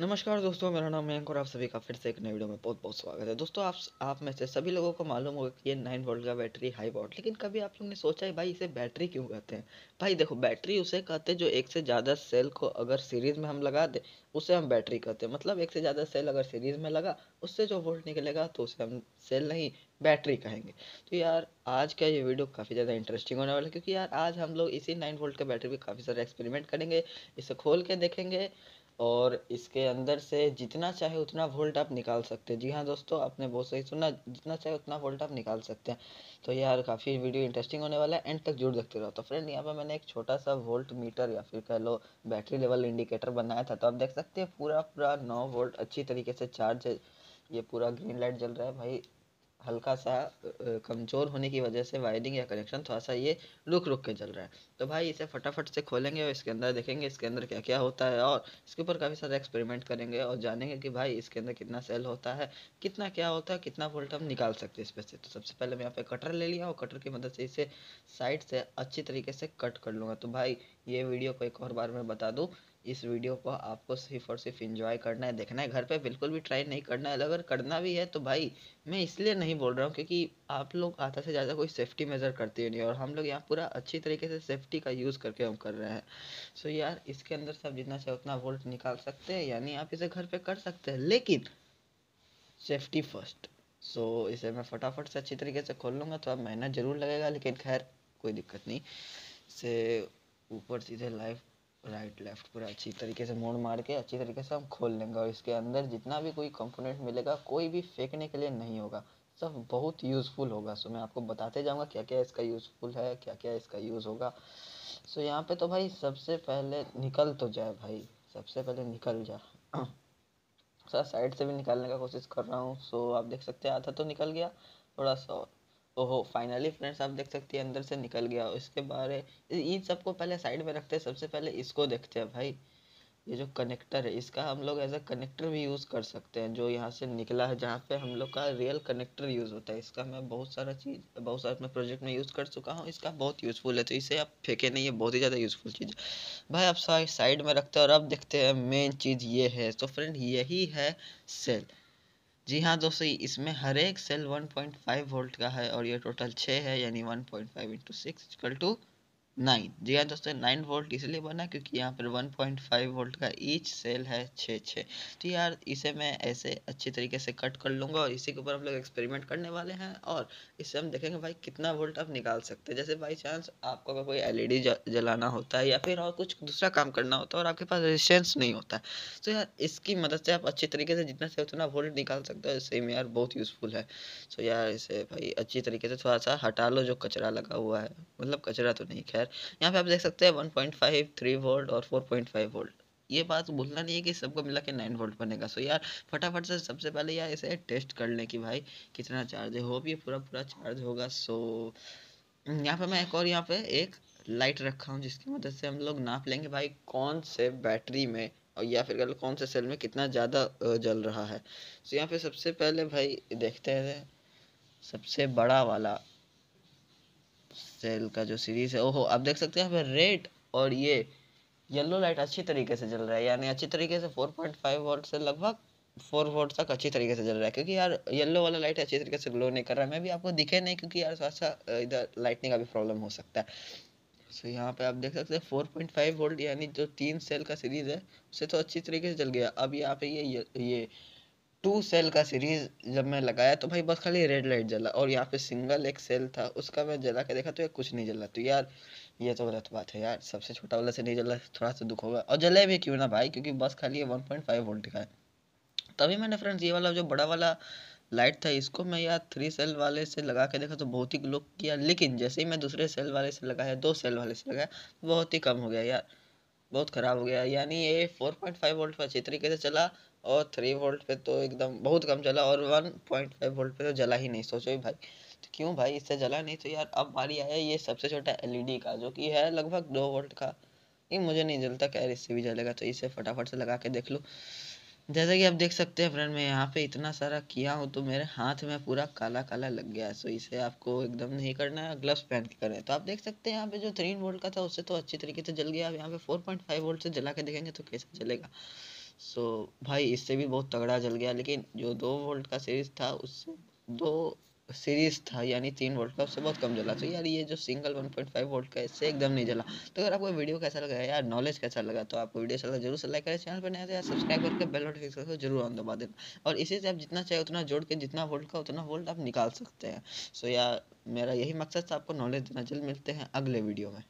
नमस्कार दोस्तों मेरा नाम मयंक और आप सभी का फिर से एक नई वीडियो में बहुत बहुत स्वागत है दोस्तों आप आप में से सभी लोगों को मालूम होगा कि ये नाइन वोल्ट का बैटरी हाई वोल्ट लेकिन कभी आप लोग ने सोचा है भाई इसे बैटरी क्यों कहते हैं भाई देखो बैटरी उसे कहते हैं जो एक से ज़्यादा सेल को अगर सीरीज में हम लगा दें उसे हम बैटरी कहते हैं मतलब एक से ज़्यादा सेल अगर सीरीज में लगा उससे जो वोल्ट निकलेगा तो उसे हम सेल नहीं बैटरी कहेंगे तो यार आज का ये वीडियो काफ़ी ज़्यादा इंटरेस्टिंग होने वाला है क्योंकि यार आज हम लोग इसी नाइन वोल्ट का बैटरी पर काफ़ी सारे एक्सपेरिमेंट करेंगे इसे खोल के देखेंगे और इसके अंदर से जितना चाहे उतना वोल्ट आप निकाल सकते हैं जी हाँ दोस्तों आपने बहुत सही सुना जितना चाहे उतना वोल्ट आप निकाल सकते हैं तो यार काफ़ी वीडियो इंटरेस्टिंग होने वाला है एंड तक जुड़ सकते रहो तो फ्रेंड यहाँ पर मैंने एक छोटा सा वोल्ट मीटर या फिर कह लो बैटरी लेवल इंडिकेटर बनाया था तो आप देख सकते हैं पूरा पूरा नौ वोल्ट अच्छी तरीके से चार्ज है ये पूरा ग्रीन लाइट जल रहा है भाई हल्का सा कमज़ोर होने की वजह से वायरिंग या कनेक्शन थोड़ा सा ये रुक रुक के चल रहा है तो भाई इसे फटाफट से खोलेंगे और इसके अंदर देखेंगे इसके अंदर क्या क्या होता है और इसके ऊपर काफ़ी सारे एक्सपेरिमेंट करेंगे और जानेंगे कि भाई इसके अंदर कितना सेल होता है कितना क्या होता है कितना वोल्ट हम निकाल सकते हैं इस पर से तो सबसे पहले मैं यहाँ पे कटर ले लिया और कटर की मदद से इसे साइड से अच्छी तरीके से कट कर लूँगा तो भाई ये वीडियो को एक और बार मैं बता दूँ इस वीडियो को आपको सिर्फ और सिर्फ इन्जॉय करना है देखना है घर पे बिल्कुल भी ट्राई नहीं करना है अगर करना भी है तो भाई मैं इसलिए नहीं बोल रहा हूँ क्योंकि आप लोग आधा से ज़्यादा कोई सेफ्टी मेज़र करते ही नहीं और हम लोग यहाँ पूरा अच्छी तरीके से सेफ्टी का यूज़ करके हम कर रहे हैं सो यार इसके अंदर से आप जितना चाहे उतना वोल्ट निकाल सकते हैं यानी आप इसे घर पर कर सकते हैं लेकिन सेफ्टी फर्स्ट सो इसे मैं फटाफट से अच्छी तरीके से खोल लूँगा तो आप मेहनत ज़रूर लगेगा लेकिन खैर कोई दिक्कत नहीं से ऊपर सीधे लाइफ राइट लेफ्ट पूरा अच्छी तरीके से मोड़ मार के अच्छी तरीके से हम खोल लेंगे और इसके अंदर जितना भी कोई कंपोनेंट मिलेगा कोई भी फेंकने के लिए नहीं होगा सब बहुत यूज़फुल होगा सो मैं आपको बताते जाऊँगा क्या क्या इसका यूज़फुल है क्या क्या इसका यूज़ होगा सो यहाँ पे तो भाई सबसे पहले निकल तो जाए भाई सबसे पहले निकल जा सर साइड से भी निकालने का कोशिश कर रहा हूँ सो आप देख सकते हैं आधा तो निकल गया थोड़ा सा ओहो फाइनली फ्रेंड्स आप देख सकते हैं अंदर से निकल गया इसके बारे इन सबको पहले साइड में रखते हैं सबसे पहले इसको देखते हैं भाई ये जो कनेक्टर है इसका हम लोग एज अ कनेक्टर भी यूज़ कर सकते हैं जो यहाँ से निकला है जहाँ पे हम लोग का रियल कनेक्टर यूज़ होता है इसका मैं बहुत सारा चीज़ बहुत सारा अपने प्रोजेक्ट में यूज़ कर चुका हूँ इसका बहुत यूज़फुल है तो इसे आप फेंके नहीं है बहुत ही ज़्यादा यूज़फुल चीज़ है भाई आप साइड में रखते हैं और अब देखते हैं मेन चीज़ ये है तो फ्रेंड यही है सेल जी हाँ दोस्तों इसमें हर एक सेल 1.5 वोल्ट का है और ये टोटल छः है यानी 1.5 point five into six to nine जी हाँ दोस्तों नाइन वोल्ट इसलिए बना क्योंकि यहाँ पर वन पॉइंट फाइव वोल्ट का ईच सेल है छः छः तो यार इसे मैं ऐसे अच्छे तरीके से कट कर लूँगा और इसी के ऊपर हम लोग एक्सपेरिमेंट करने वाले हैं और इससे हम देखेंगे भाई कितना वोल्ट आप निकाल सकते हैं जैसे बाई चांस आपको अगर कोई एल जलाना होता है या फिर और कुछ दूसरा काम करना होता है और आपके पास रेजिस्टेंस नहीं होता तो यार इसकी मदद से आप अच्छे तरीके से जितना से उतना वोल्ट निकाल सकते हो सेम यार बहुत यूज़फुल है सो तो यार इसे भाई अच्छी तरीके से थोड़ा सा हटा लो जो कचरा लगा हुआ है मतलब कचरा तो नहीं खैर है यहाँ पे आप देख सकते हैं one point five three volt और फोर पॉइंट फाइव वोल्ट ये बात भूलना नहीं है कि सबको मिला के नाइन वोल्ट बनेगा सो यार फटाफट से सबसे पहले यार इसे टेस्ट कर लें कि भाई कितना चार्ज है हो भी पूरा पूरा चार्ज होगा सो यहाँ पर मैं एक और यहाँ पर एक लाइट रखा हूँ जिसकी मदद से हम लोग नाप लेंगे भाई कौन से बैटरी में और या फिर कल कौन से सेल में कितना ज़्यादा जल रहा है सो यहाँ पे सबसे पहले भाई देखते हैं सबसे बड़ा वाला सेल का जो सीरीज़ है ओहो आप देख सकते हैं यहाँ रेड और ये येलो लाइट अच्छी तरीके से जल रहा है यानी अच्छी तरीके से फोर पॉइंट फाइव वोल्ट से लगभग फोर वोल्ट तक अच्छी तरीके से जल रहा है क्योंकि यार येलो वाला लाइट अच्छी तरीके से ग्लो नहीं कर रहा है मैं भी आपको दिखे नहीं क्योंकि यार थोड़ा सा इधर लाइटनिंग का भी प्रॉब्लम हो सकता है सो यहाँ पे आप देख सकते हैं फोर पॉइंट फाइव वोल्ट यानी जो तीन सेल का सीरीज़ है उसे तो अच्छी तरीके से जल गया अब यहाँ पे ये ये टू सेल का सीरीज जब मैं लगाया तो भाई बस खाली रेड लाइट जला और यहाँ पे सिंगल एक सेल था उसका मैं जला के देखा तो यार कुछ नहीं जला तो यार ये तो गलत बात है यार सबसे छोटा वाला से नहीं जला थोड़ा सा दुख होगा और जले भी क्यों ना भाई क्योंकि बस खाली है वन पॉइंट फाइव वोल्ट का है तभी मैंने फ्रेंड्स ये वाला जो बड़ा वाला लाइट था इसको मैं यार थ्री सेल वाले से लगा के देखा तो बहुत ही ग्लो किया लेकिन जैसे ही मैं दूसरे सेल वाले से लगाया दो सेल वाले से लगाया बहुत ही कम हो गया यार बहुत ख़राब हो गया यानी ये फोर पॉइंट फाइव वोल्ट पर अच्छी तरीके से चला और थ्री वोल्ट पे तो एकदम बहुत कम जला और वन पॉइंट फाइव वोल्ट पे तो जला ही नहीं सोचो भाई तो क्यों भाई इससे जला नहीं तो यार अब हमारी आया ये सबसे छोटा एल e का जो कि है लगभग दो वोल्ट का ये मुझे नहीं जलता कैर इससे भी जलेगा तो इसे फटाफट से लगा के देख लो जैसा कि आप देख सकते हैं फ्रेंड मैं यहाँ पे इतना सारा किया हूँ तो मेरे हाथ में पूरा काला काला लग गया है सो तो इसे आपको एकदम नहीं करना है ग्लव्स पहन के करें तो आप देख सकते हैं यहाँ पे जो थ्री वोल्ट का था उससे तो अच्छी तरीके से जल गया अब यहाँ पे फोर पॉइंट फाइव वोल्ट से जला के देखेंगे तो कैसे जलेगा सो भाई इससे भी बहुत तगड़ा जल गया लेकिन जो दो वोल्ट का सीरीज था उससे दो सीरीज था यानी तीन वोल्ट का उससे बहुत कम जला तो यार ये जो सिंगल 1.5 वोल्ट का इससे एकदम नहीं जला तो अगर आपको वीडियो कैसा लगा यार नॉलेज कैसा लगा तो आपको वीडियो चला अच्छा लगा जरूर से लाइक करें चैनल पर नया तो यार सब्सक्राइब करके बेल नोटिफिकेशन को जरूर ऑन दबा देना और इसी से आप जितना चाहे उतना जोड़ के जितना वोल्ट का उतना वोल्ट आप निकाल सकते हैं सो यार मेरा यही मकसद था आपको नॉलेज देना जल्द मिलते हैं अगले वीडियो में